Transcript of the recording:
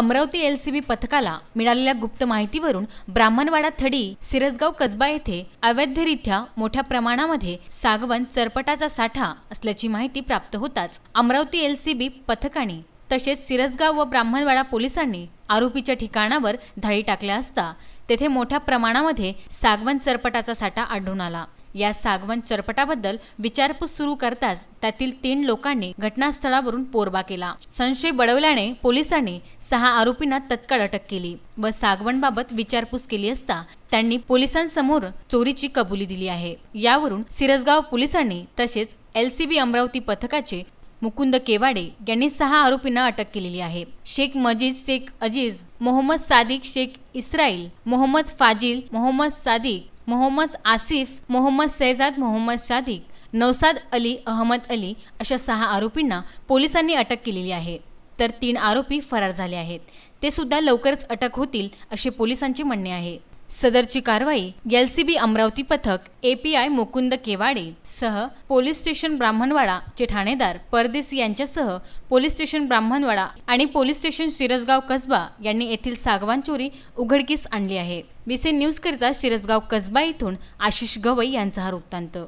Amravati L C B पथकाला मिळालेल्या गुप्त माहितीवरून ब्राह्मणवाडा थडी सिरसगाव कसबा येथे अवैधरित्या मोठ्या प्रमाणामध्ये सागवन चरपटाचा साठा असल्याची माहिती प्राप्त होताच अमरावती एल सी बी पथकाने तसेच सिरसगाव व ब्राह्मणवाडा पोलिसांनी आरोपीच्या ठिकाणावर धाडी टाकल्या असता तेथे मोठ्या प्रमाणामध्ये सागवन चरपटाचा साठा आढळून आला या सागवन चरपटाबद्दल विचारपूस सुरू करताच त्यातील तीन लोकांनी घटनास्थळावरून पोरबा केला संशय बळवल्याने पोलिसांनी सहा आरोपींना तत्काळ अटक केली व बाबत विचारपूस केली असता त्यांनी पोलिसांसमोर चोरीची कबुली दिली आहे यावरून सिरसगाव पोलिसांनी तसेच एलसीबी अमरावती पथकाचे मुकुंद केवाडे यांनी सहा आरोपींना अटक केलेली आहे शेख मजीद शेख अजीज मोहम्मद सादिक शेख इस्राईल मोहम्मद फाजिल मोहम्मद सादिक मोहम्मद आसिफ मोहम्मद सैजाद मोहम्मद शादिक नौसाद अली अहमद अली अशा सहा आरोपींना पोलिसांनी अटक केलेली आहे तर तीन आरोपी फरार झाले आहेत ते सुद्धा लवकरच अटक होतील असे पोलिसांचे म्हणणे आहे सदरची कारवाई एलसीबी अमरावती पथक एपीआय मुकुंद केवाडे सह पोलीस स्टेशन ब्राह्मणवाडा चे ठाणेदार परदेसी यांच्यासह पोलीस स्टेशन ब्राह्मणवाडा आणि पोलीस स्टेशन शिरसगाव कसबा यांनी येथील सागवान चोरी उघडकीस आणली आहे विसे न्यूज करिता शिरसगाव कसबा इथून आशिष गवई यांचा हा वृत्तांत